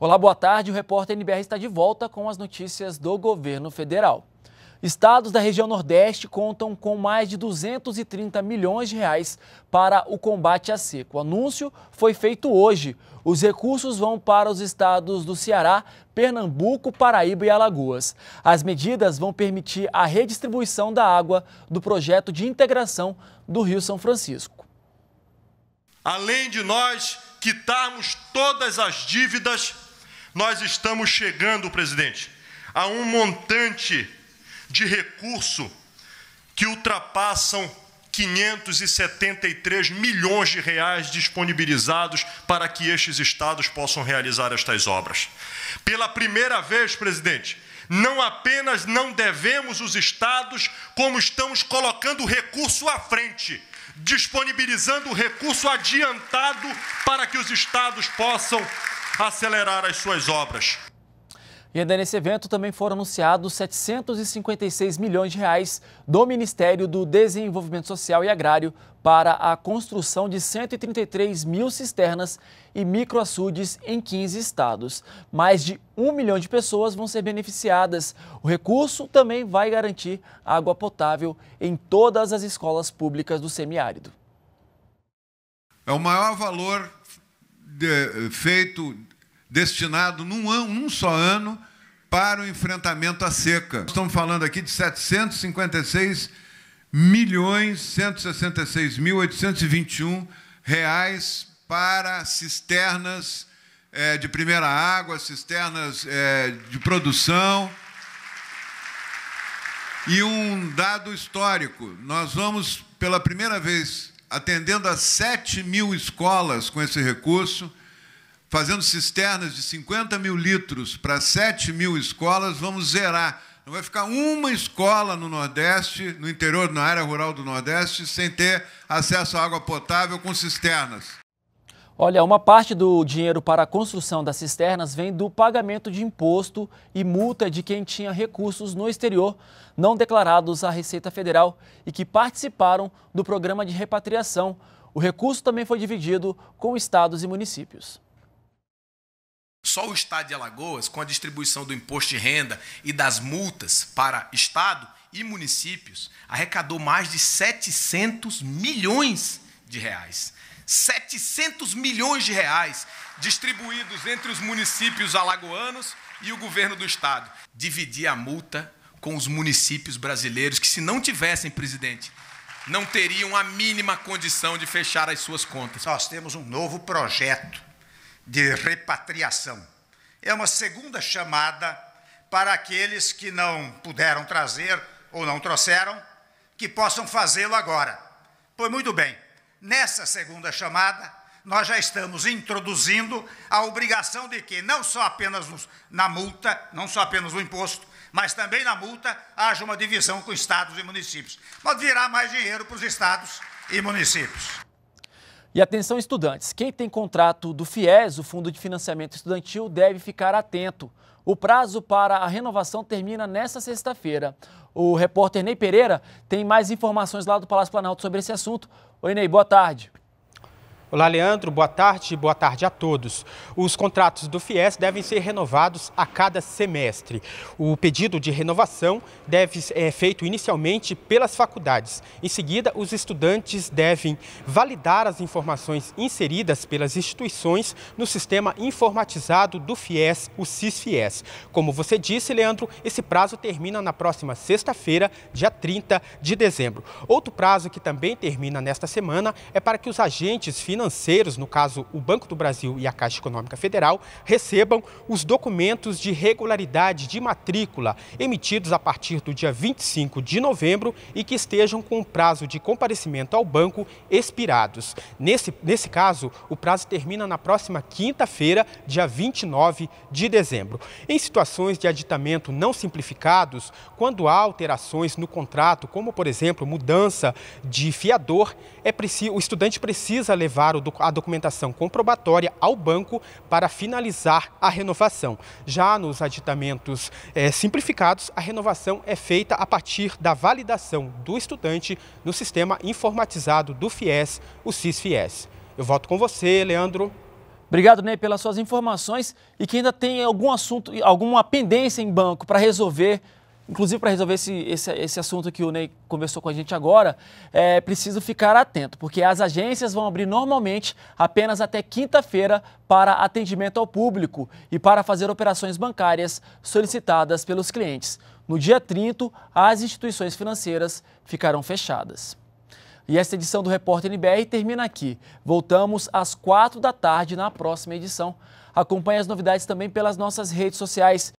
Olá, boa tarde. O repórter NBR está de volta com as notícias do governo federal. Estados da região Nordeste contam com mais de 230 milhões de reais para o combate à seca. O anúncio foi feito hoje. Os recursos vão para os estados do Ceará, Pernambuco, Paraíba e Alagoas. As medidas vão permitir a redistribuição da água do projeto de integração do Rio São Francisco. Além de nós quitarmos todas as dívidas, nós estamos chegando, presidente, a um montante de recurso que ultrapassam 573 milhões de reais disponibilizados para que estes estados possam realizar estas obras. Pela primeira vez, presidente, não apenas não devemos os estados, como estamos colocando o recurso à frente, disponibilizando o recurso adiantado para que os estados possam acelerar as suas obras. E ainda nesse evento também foram anunciados 756 milhões de reais do Ministério do Desenvolvimento Social e Agrário para a construção de 133 mil cisternas e microaçudes em 15 estados. Mais de um milhão de pessoas vão ser beneficiadas. O recurso também vai garantir água potável em todas as escolas públicas do semiárido. É o maior valor de, feito destinado num, ano, num só ano para o enfrentamento à seca. Estamos falando aqui de 756 milhões 166 mil 821 reais para cisternas é, de primeira água, cisternas é, de produção. E um dado histórico: nós vamos, pela primeira vez, atendendo a 7 mil escolas com esse recurso fazendo cisternas de 50 mil litros para 7 mil escolas, vamos zerar. Não vai ficar uma escola no Nordeste, no interior, na área rural do Nordeste, sem ter acesso à água potável com cisternas. Olha, uma parte do dinheiro para a construção das cisternas vem do pagamento de imposto e multa de quem tinha recursos no exterior não declarados à Receita Federal e que participaram do programa de repatriação. O recurso também foi dividido com estados e municípios. Só o Estado de Alagoas, com a distribuição do imposto de renda e das multas para Estado e municípios, arrecadou mais de 700 milhões de reais. 700 milhões de reais distribuídos entre os municípios alagoanos e o governo do Estado. Dividir a multa com os municípios brasileiros, que se não tivessem, presidente, não teriam a mínima condição de fechar as suas contas. Nós temos um novo projeto de repatriação. É uma segunda chamada para aqueles que não puderam trazer ou não trouxeram, que possam fazê-lo agora. Pois muito bem, nessa segunda chamada, nós já estamos introduzindo a obrigação de que não só apenas na multa, não só apenas no imposto, mas também na multa haja uma divisão com estados e municípios. Mas virá mais dinheiro para os estados e municípios. E atenção estudantes, quem tem contrato do FIES, o Fundo de Financiamento Estudantil, deve ficar atento. O prazo para a renovação termina nesta sexta-feira. O repórter Ney Pereira tem mais informações lá do Palácio Planalto sobre esse assunto. Oi, Ney, boa tarde. Olá, Leandro. Boa tarde. Boa tarde a todos. Os contratos do FIES devem ser renovados a cada semestre. O pedido de renovação deve é feito inicialmente pelas faculdades. Em seguida, os estudantes devem validar as informações inseridas pelas instituições no sistema informatizado do FIES, o Sisfies. fies Como você disse, Leandro, esse prazo termina na próxima sexta-feira, dia 30 de dezembro. Outro prazo que também termina nesta semana é para que os agentes financeiros financeiros, no caso o Banco do Brasil e a Caixa Econômica Federal, recebam os documentos de regularidade de matrícula emitidos a partir do dia 25 de novembro e que estejam com o prazo de comparecimento ao banco expirados. Nesse, nesse caso, o prazo termina na próxima quinta-feira, dia 29 de dezembro. Em situações de aditamento não simplificados, quando há alterações no contrato, como por exemplo mudança de fiador, é preciso, o estudante precisa levar a documentação comprobatória ao banco para finalizar a renovação. Já nos aditamentos é, simplificados, a renovação é feita a partir da validação do estudante no sistema informatizado do FIES, o SIS-FIES. Eu volto com você, Leandro. Obrigado, Ney, pelas suas informações e que ainda tem algum assunto, alguma pendência em banco para resolver inclusive para resolver esse, esse, esse assunto que o Ney conversou com a gente agora, é preciso ficar atento, porque as agências vão abrir normalmente apenas até quinta-feira para atendimento ao público e para fazer operações bancárias solicitadas pelos clientes. No dia 30, as instituições financeiras ficarão fechadas. E esta edição do Repórter NBR termina aqui. Voltamos às quatro da tarde na próxima edição. Acompanhe as novidades também pelas nossas redes sociais.